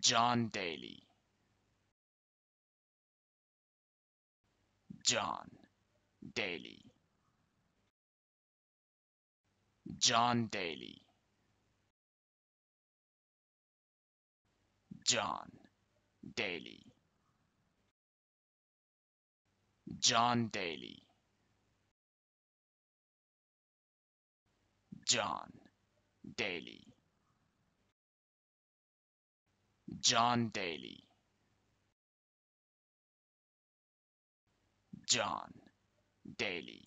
John Daly. John Daly. John Daly. John Daly. John Daly. John Daly. John Daly. John Daly.